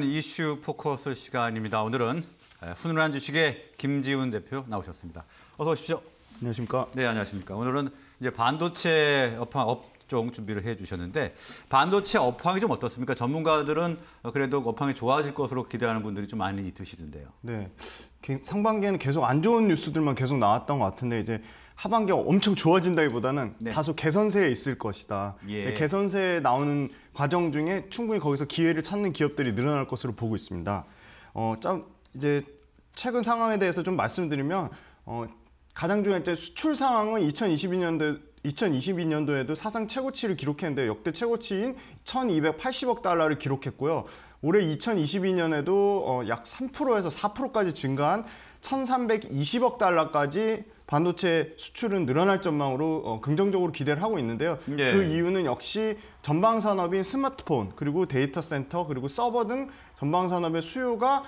이슈 포커스 시간입니다. 오늘은 훈훈한 주식의 김지훈 대표 나오셨습니다. 어서 오십시오. 안녕하십니까? 네, 안녕하십니까? 오늘은 이제 반도체 업황 업종 준비를 해 주셨는데 반도체 업황이 좀 어떻습니까? 전문가들은 어, 그래도 업황이 좋아질 것으로 기대하는 분들이 좀 많이 있으시던데요. 네. 상반기에는 계속 안 좋은 뉴스들만 계속 나왔던 것 같은데 이제 하반기가 엄청 좋아진다기보다는 네. 다소 개선세에 있을 것이다. 예. 네, 개선세에 나오는 과정 중에 충분히 거기서 기회를 찾는 기업들이 늘어날 것으로 보고 있습니다. 어, 짬, 이제 최근 상황에 대해서 좀 말씀드리면 어, 가장 중요할 때 수출 상황은 2022년도 2022년도에도 사상 최고치를 기록했는데 역대 최고치인 1,280억 달러를 기록했고요. 올해 2022년에도 어, 약 3%에서 4%까지 증가한 1,320억 달러까지 반도체 수출은 늘어날 전망으로 어, 긍정적으로 기대를 하고 있는데요. 예. 그 이유는 역시 전방 산업인 스마트폰 그리고 데이터 센터 그리고 서버 등 전방 산업의 수요가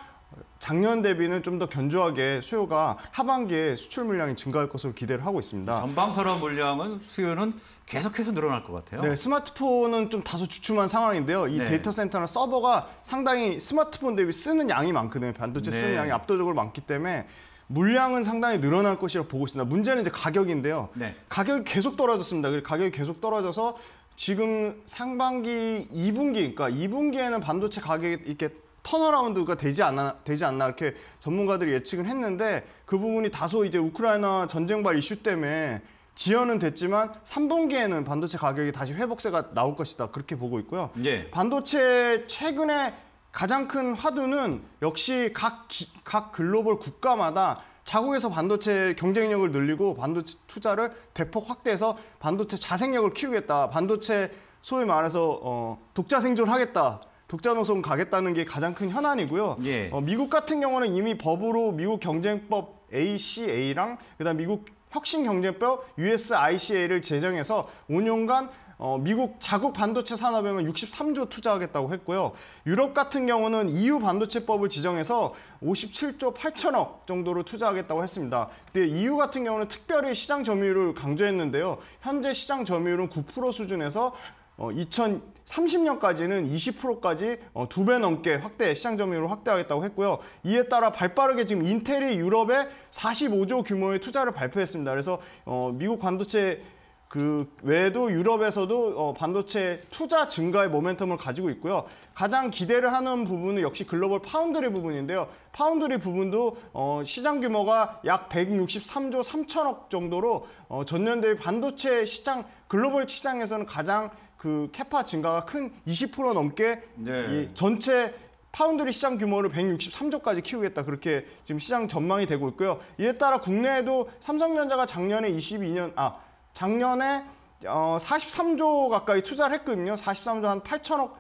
작년 대비는 좀 더 견조하게 수요가 하반기에 수출 물량이 증가할 것으로 기대를 하고 있습니다. 전방산업 물량은 수요는 계속해서 늘어날 것 같아요. 네, 스마트폰은 좀 다소 주춤한 상황인데요. 이 네. 데이터 센터나 서버가 상당히 스마트폰 대비 쓰는 양이 많거든요. 반도체 네. 쓰는 양이 압도적으로 많기 때문에 물량은 상당히 늘어날 것이라고 보고 있습니다. 문제는 이제 가격인데요. 네. 가격이 계속 떨어졌습니다. 그리고 가격이 계속 떨어져서 지금 상반기 2분기, 그러니까 2분기에는 반도체 가격이 이렇게 턴어라운드가 되지 않나 되지 않나 이렇게 전문가들이 예측을 했는데 그 부분이 다소 이제 우크라이나 전쟁발 이슈 때문에 지연은 됐지만 3분기에는 반도체 가격이 다시 회복세가 나올 것이다 그렇게 보고 있고요. 예. 반도체 최근에 가장 큰 화두는 역시 각, 기, 각 글로벌 국가마다 자국에서 반도체 경쟁력을 늘리고 반도체 투자를 대폭 확대해서 반도체 자생력을 키우겠다. 반도체 소위 말해서 어, 독자 생존하겠다. 독자노선 가겠다는 게 가장 큰 현안이고요. 예. 어, 미국 같은 경우는 이미 법으로 미국 경쟁법 ACA랑 그다음 미국 혁신 경쟁법 USICA를 제정해서 5년간 어, 미국 자국 반도체 산업에만 63조 투자하겠다고 했고요. 유럽 같은 경우는 EU 반도체법을 지정해서 57조 8천억 정도로 투자하겠다고 했습니다. 근데 EU 같은 경우는 특별히 시장 점유율을 강조했는데요. 현재 시장 점유율은 9% 수준에서 어, 2000 30년까지는 20%까지 어, 두배 넘게 확대 시장 점유율을 확대하겠다고 했고요. 이에 따라 발빠르게 지금 인텔이 유럽에 45조 규모의 투자를 발표했습니다. 그래서 어, 미국 반도체 그 외에도 유럽에서도 어, 반도체 투자 증가의 모멘텀을 가지고 있고요. 가장 기대를 하는 부분은 역시 글로벌 파운드리 부분인데요. 파운드리 부분도 시장 규모가 약 163조 3천억 정도로 전년 대비 반도체 시장 글로벌 시장에서는 가장 그 캐파 증가가 큰 20% 넘게 네. 이 전체 파운드리 시장 규모를 163조까지 키우겠다 그렇게 지금 시장 전망이 되고 있고요. 이에 따라 국내에도 삼성전자가 작년에 22년 아 작년에 어 43조 가까이 투자를 했거든요. 43조 한 8천억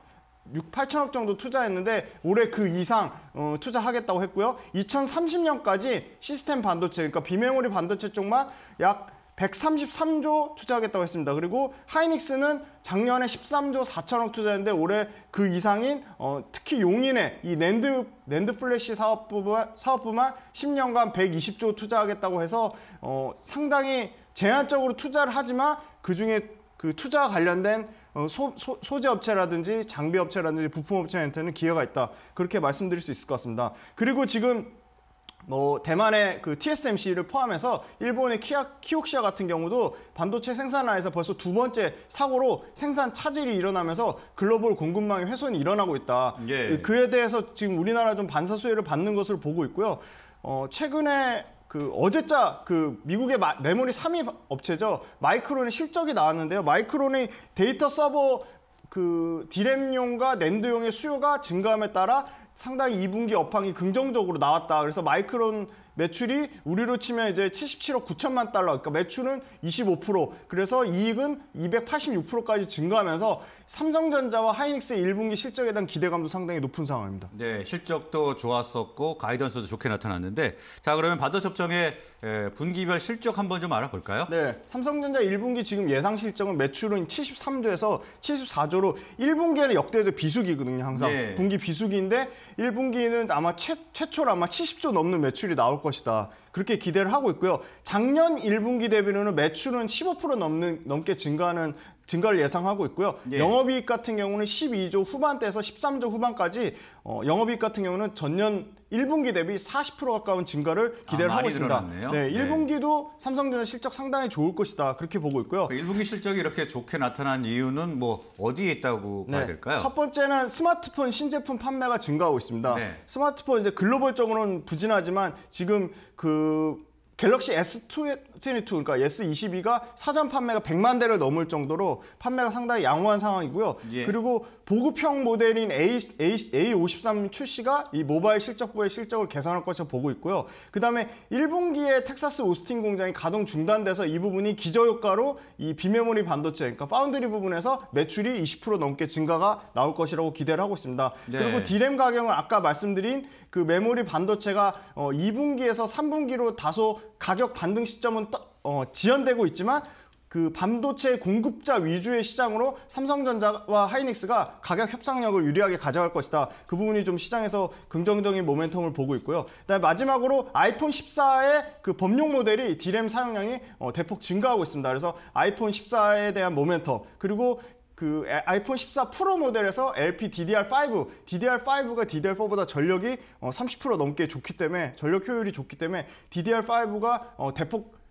6, 8천억 정도 투자했는데 올해 그 이상 어, 투자하겠다고 했고요. 2030년까지 시스템 반도체, 그러니까 비메모리 반도체 쪽만 약 133조 투자하겠다고 했습니다. 그리고 하이닉스는 작년에 13조 4천억 투자했는데 올해 그 이상인 어, 특히 용인의 이 랜드 랜드 플래시 사업부만 사업부만 10년간 120조 투자하겠다고 해서 어, 상당히 제한적으로 투자를 하지만 그 중에 그 투자 관련된 어, 소, 소, 소재 업체라든지 장비 업체라든지 부품 업체한테는 기여가 있다 그렇게 말씀드릴 수 있을 것 같습니다. 그리고 지금 뭐 대만의 그 TSMC를 포함해서 일본의 키아, 키옥시아 같은 경우도 반도체 생산화에서 벌써 두 번째 사고로 생산 차질이 일어나면서 글로벌 공급망의 훼손이 일어나고 있다. 예. 그, 그에 대해서 지금 우리나라 좀 반사 수혜를 받는 것을 보고 있고요. 어, 최근에 그 어제자 그 미국의 마, 메모리 3위 업체죠 마이크론의 실적이 나왔는데요. 마이크론의 데이터 서버 그 디램용과 낸드용의 수요가 증가함에 따라 상당히 2분기 업황이 긍정적으로 나왔다. 그래서 마이크론 매출이 우리로 치면 이제 77억 9천만 달러, 그러니까 매출은 25%, 그래서 이익은 286%까지 증가하면서 삼성전자와 하이닉스의 1분기 실적에 대한 기대감도 상당히 높은 상황입니다. 네, 실적도 좋았었고 가이던스도 좋게 나타났는데 자 그러면 바더협정의 분기별 실적 한번 좀 알아볼까요? 네, 삼성전자 1분기 지금 예상 실적은 매출은 73조에서 74조로 1분기에는 역대적 비수기거든요, 항상 네. 분기 비수기인데 1분기는 아마 최, 최초로 아마 70조 넘는 매출이 나올 것이다. 그렇게 기대를 하고 있고요. 작년 1분기 대비로는 매출은 15% 넘는, 넘게 증가하는 증가를 예상하고 있고요. 예. 영업이익 같은 경우는 12조 후반대에서 13조 후반까지 어, 영업이익 같은 경우는 전년 1분기 대비 40% 가까운 증가를 아, 기대를 아, 하고 있습니다. 네 1분기도 네. 삼성전자 실적 상당히 좋을 것이다 그렇게 보고 있고요. 1분기 실적이 이렇게 좋게 나타난 이유는 뭐 어디에 있다고 네, 봐야 될까요? 첫 번째는 스마트폰 신제품 판매가 증가하고 있습니다. 네. 스마트폰 이제 글로벌적으로는 부진하지만 지금 그 갤럭시 S2 투애니투 그러니까 예 22가 사전 판매가 100만 대를 넘을 정도로 판매가 상당히 양호한 상황이고요. 예. 그리고 보급형 모델인 A, A, A53 출시가 이 모바일 실적부의 실적을 개선할 것으로 보고 있고요. 그다음에 1분기에 텍사스 오스틴 공장이 가동 중단돼서 이 부분이 기저효과로 이 비메모리 반도체 그러니까 파운드리 부분에서 매출이 20% 넘게 증가가 나올 것이라고 기대를 하고 있습니다. 네. 그리고 디램 가격은 아까 말씀드린 그 메모리 반도체가 어 2분기에서 3분기로 다소 가격 반등 시점은 어, 지연되고 있지만 그 반도체 공급자 위주의 시장으로 삼성전자와 하이닉스가 가격 협상력을 유리하게 가져갈 것이다. 그 부분이 좀 시장에서 긍정적인 모멘텀을 보고 있고요. 그다음 에 마지막으로 아이폰 14의 그 범용 모델이 디램 사용량이 어, 대폭 증가하고 있습니다. 그래서 아이폰 14에 대한 모멘텀 그리고 그 아이폰 14 프로 모델에서 LPDDR5, DDR5가 DDR4보다 전력이 어, 30% 넘게 좋기 때문에 전력 효율이 좋기 때문에 DDR5가 어, 대폭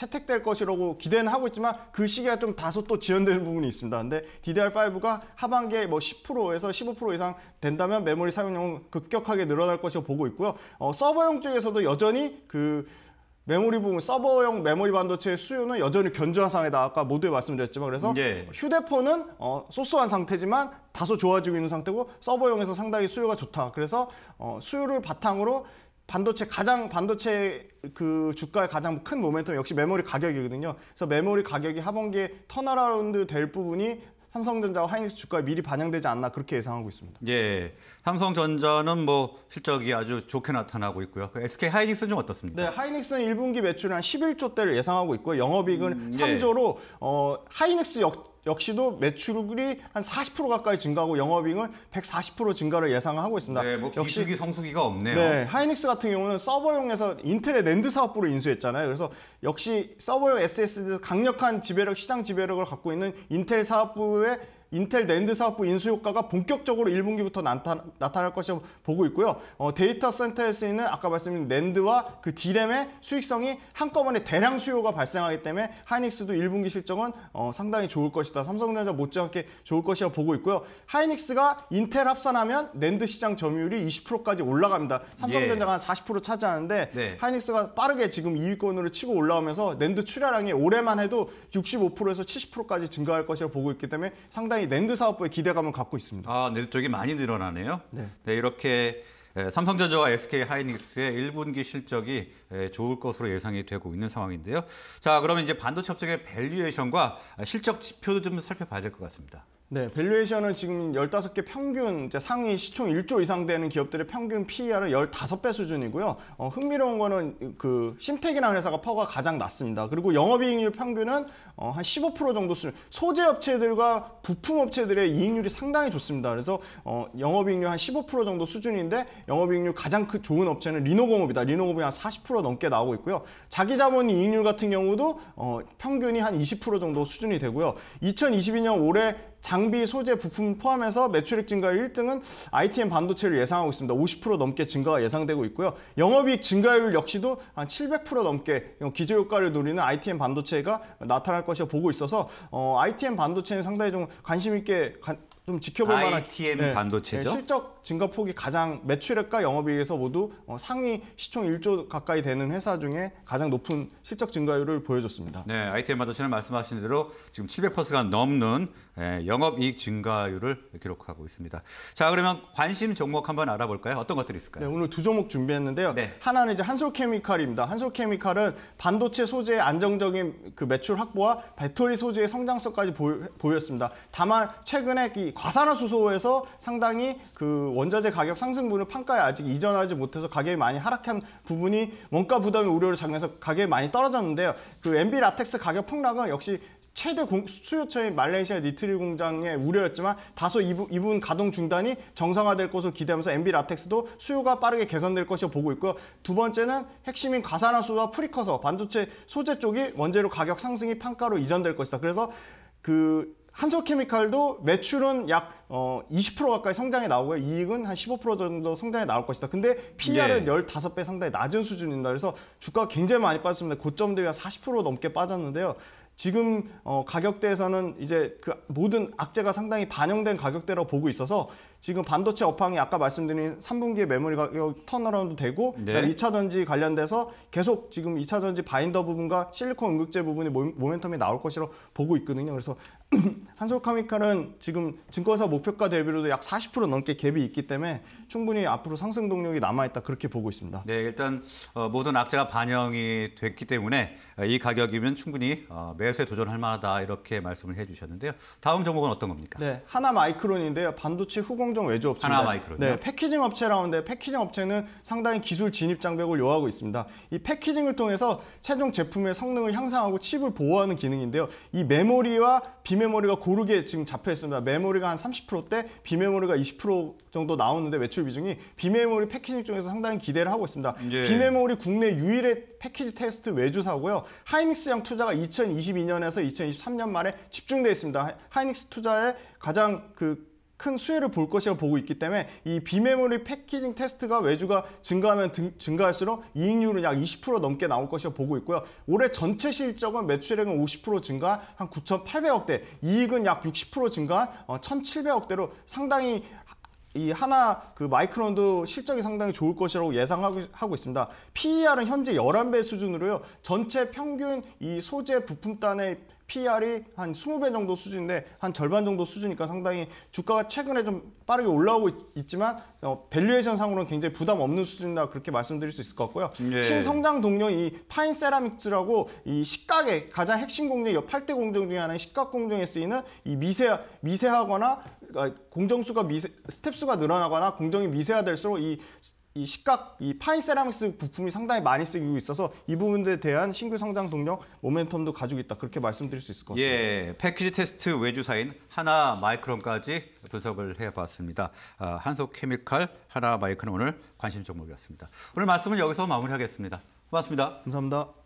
채택될 것이라고 기대는 하고 있지만 그 시기가 좀 다소 또 지연되는 부분이 있습니다. 근데 DDR5가 하반기에 뭐 10%에서 15% 이상 된다면 메모리 사용량은 급격하게 늘어날 것이라고 보고 있고요. 어, 서버용 쪽에서도 여전히 그 메모리 부분 서버용 메모리 반도체의 수요는 여전히 견조한 상황이다 아까 모두에 말씀드렸지만 그래서 예. 휴대폰은 어, 소소한 상태지만 다소 좋아지고 있는 상태고 서버용에서 상당히 수요가 좋다 그래서 어, 수요를 바탕으로 반도체 가장 반도체 그 주가의 가장 큰 모멘텀 역시 메모리 가격이거든요. 그래서 메모리 가격이 하반기에 턴어라운드 될 부분이 삼성전자와 하이닉스 주가에 미리 반영되지 않나 그렇게 예상하고 있습니다. 예. 삼성전자는 뭐 실적이 아주 좋게 나타나고 있고요. SK 그 하이닉스는 좀 어떻습니까? 네, 하이닉스는 1분기 매출이 한 11조대를 예상하고 있고 요 영업이익은 음, 3조로 예. 어, 하이닉스 역 역시도 매출이 한 40% 가까이 증가하고 영업이익은 140% 증가를 예상하고 있습니다. 네, 뭐 역시 기 성수기가 없네요. 네, 하이닉스 같은 경우는 서버용에서 인텔의 랜드 사업부를 인수했잖아요. 그래서 역시 서버용 SSD 강력한 지배력, 시장 지배력을 갖고 있는 인텔 사업부의 인텔 랜드 사업부 인수 효과가 본격적으로 1분기부터 나타, 날 것이라고 보고 있고요. 어, 데이터 센터에 쓰이는 아까 말씀드린 랜드와그 디램의 수익성이 한꺼번에 대량 수요가 발생하기 때문에 하이닉스도 1분기 실적은 어, 상당히 좋을 것이다. 삼성전자 못지않게 좋을 것이라고 보고 있고요. 하이닉스가 인텔 합산하면 랜드 시장 점유율이 20%까지 올라갑니다. 예. 삼성전자가 예. 한40% 차지하는데 네. 하이닉스가 빠르게 지금 2위권으로 치고 올라오면서 랜드 출하량이 올해만 해도 65%에서 70%까지 증가할 것이라고 보고 있기 때문에 상당히 상당히 랜드 사업부의 기대감을 갖고 있습니다. 아, 랜드 네, 쪽이 많이 늘어나네요. 네, 네 이렇게 삼성전자와 SK 하이닉스의 1분기 실적이 좋을 것으로 예상이 되고 있는 상황인데요. 자, 그러면 이제 반도체 업종의 밸류에이션과 실적 지표도 좀 살펴봐야 될것 같습니다. 네, 밸류에이션은 지금 15개 평균 이제 상위 시총 1조 이상 되는 기업들의 평균 PER은 15배 수준이고요. 어, 흥미로운 거는 그 심텍이라는 회사가 퍼가 가장 낮습니다. 그리고 영업이익률 평균은 어, 한15% 정도 수준. 소재 업체들과 부품 업체들의 이익률이 상당히 좋습니다. 그래서 어, 영업이익률 한 15% 정도 수준인데 영업이익률 가장 크, 그 좋은 업체는 리노공업이다. 리노공업이 한 40% 넘게 나오고 있고요. 자기 자본 이익률 같은 경우도 어, 평균이 한 20% 정도 수준이 되고요. 2022년 올해 장비, 소재, 부품 포함해서 매출액 증가 1등은 ITM 반도체를 예상하고 있습니다. 50% 넘게 증가가 예상되고 있고요. 영업이익 증가율 역시도 한 700% 넘게 기저효과를 노리는 ITM 반도체가 나타날 것이라 고 보고 있어서 어, ITM 반도체는 상당히 좀 관심 있게 가, 좀 지켜볼 만한 ITM 네, 반도체죠. 네, 실적 증가폭이 가장 매출액과 영업이익에서 모두 어, 상위 시총 1조 가까이 되는 회사 중에 가장 높은 실적 증가율을 보여줬습니다. 네, ITM 마더체는 말씀하신 대로 지금 700%가 넘는 예, 영업이익 증가율을 기록하고 있습니다. 자, 그러면 관심 종목 한번 알아볼까요? 어떤 것들이 있을까요? 네, 오늘 두 종목 준비했는데요. 네. 하나는 이제 한솔케미칼입니다. 한솔케미칼은 반도체 소재의 안정적인 그 매출 확보와 배터리 소재의 성장성까지 보였습니다. 다만 최근에 이 과산화수소에서 상당히 그 원자재 가격 상승분을 판가에 아직 이전하지 못해서 가격이 많이 하락한 부분이 원가 부담의 우려를 작용해서 가격이 많이 떨어졌는데요. 그 MB 라텍스 가격 폭락은 역시 최대 수요처인 말레이시아 니트릴 공장의 우려였지만 다소 이, 분 가동 중단이 정상화될 것으로 기대하면서 MB 라텍스도 수요가 빠르게 개선될 것이라 보고 있고요. 두 번째는 핵심인 가산화수소와 프리커서 반도체 소재 쪽이 원재료 가격 상승이 판가로 이전될 것이다. 그래서 그 한솔케미칼도 매출은 약 20% 어, 가까이 성장이 나오고요. 이익은 한 15% 정도 성장이 나올 것이다. 근데 p r 은 네. 15배 상당히 낮은 수준입니다. 그래서 주가가 굉장히 많이 빠졌습니다. 고점 대비 한40% 넘게 빠졌는데요. 지금 어, 가격대에서는 이제 그 모든 악재가 상당히 반영된 가격대로 보고 있어서 지금 반도체 업황이 아까 말씀드린 3분기에 메모리 가격 턴어라운드 되고 네. 그러니까 2차 전지 관련돼서 계속 지금 2차 전지 바인더 부분과 실리콘 응극제 부분이 모멘텀이 나올 것이라고 보고 있거든요. 그래서 한솔카미칼은 지금 증권사 목표가 대비로도 약 40% 넘게 갭이 있기 때문에 충분히 앞으로 상승 동력이 남아있다 그렇게 보고 있습니다. 네, 일단 어, 모든 악재가 반영이 됐기 때문에 어, 이 가격이면 충분히 어, 매수에 도전할 만하다 이렇게 말씀을 해주셨는데요. 다음 종목은 어떤 겁니까? 네, 하나 마이크론인데요. 반도체 후공 친환 외주 업체 하나마이크론 네, 패키징 업체라는데 패키징 업체는 상당히 기술 진입 장벽을 요하고 있습니다. 이 패키징을 통해서 최종 제품의 성능을 향상하고 칩을 보호하는 기능인데요. 이 메모리와 비메모리가 고르게 지금 잡혀 있습니다. 메모리가 한 30%대, 비메모리가 20% 정도 나오는데 매출 비중이 비메모리 패키징 쪽에서 상당히 기대를 하고 있습니다. 예. 비메모리 국내 유일의 패키지 테스트 외주사고요. 하이닉스형 투자가 2022년에서 2023년 말에 집중돼 있습니다. 하이닉스 투자의 가장 그큰 수혜를 볼 것이라고 보고 있기 때문에 이 비메모리 패키징 테스트가 외주가 증가하면 등, 증가할수록 이익률은 약 20% 넘게 나올 것이라고 보고 있고요. 올해 전체 실적은 매출액은 50% 증가 한 9,800억대, 이익은 약 60% 증가한 1,700억대로 어, 상당히 이 하나 그 마이크론도 실적이 상당히 좋을 것이라고 예상하고 있습니다. PER은 현재 11배 수준으로요. 전체 평균 이 소재 부품단의 PR이 e 한 20배 정도 수준인데 한 절반 정도 수준이니까 상당히 주가가 최근에 좀 빠르게 올라오고 있지만 어, 밸류에이션 상으로는 굉장히 부담 없는 수준이다 그렇게 말씀드릴 수 있을 것 같고요. 예. 신성장 동력 이 파인 세라믹스라고 이 식각의 가장 핵심 공정, 8대 공정 중에 하나인 식각 공정에 쓰이는 이 미세 미세하거나 그러니까 공정수가 미세, 스텝수가 늘어나거나 공정이 미세화될수록 이, 이 시각, 이 파인 세라믹스 부품이 상당히 많이 쓰이고 있어서 이 부분에 대한 신규 성장 동력, 모멘텀도 가지고 있다. 그렇게 말씀드릴 수 있을 것 같습니다. 예, 패키지 테스트 외주사인 하나 마이크론까지 분석을 해봤습니다. 아, 한속 케미칼 하나 마이크론 오늘 관심 종목이었습니다. 오늘 말씀은 여기서 마무리하겠습니다. 고맙습니다. 감사합니다.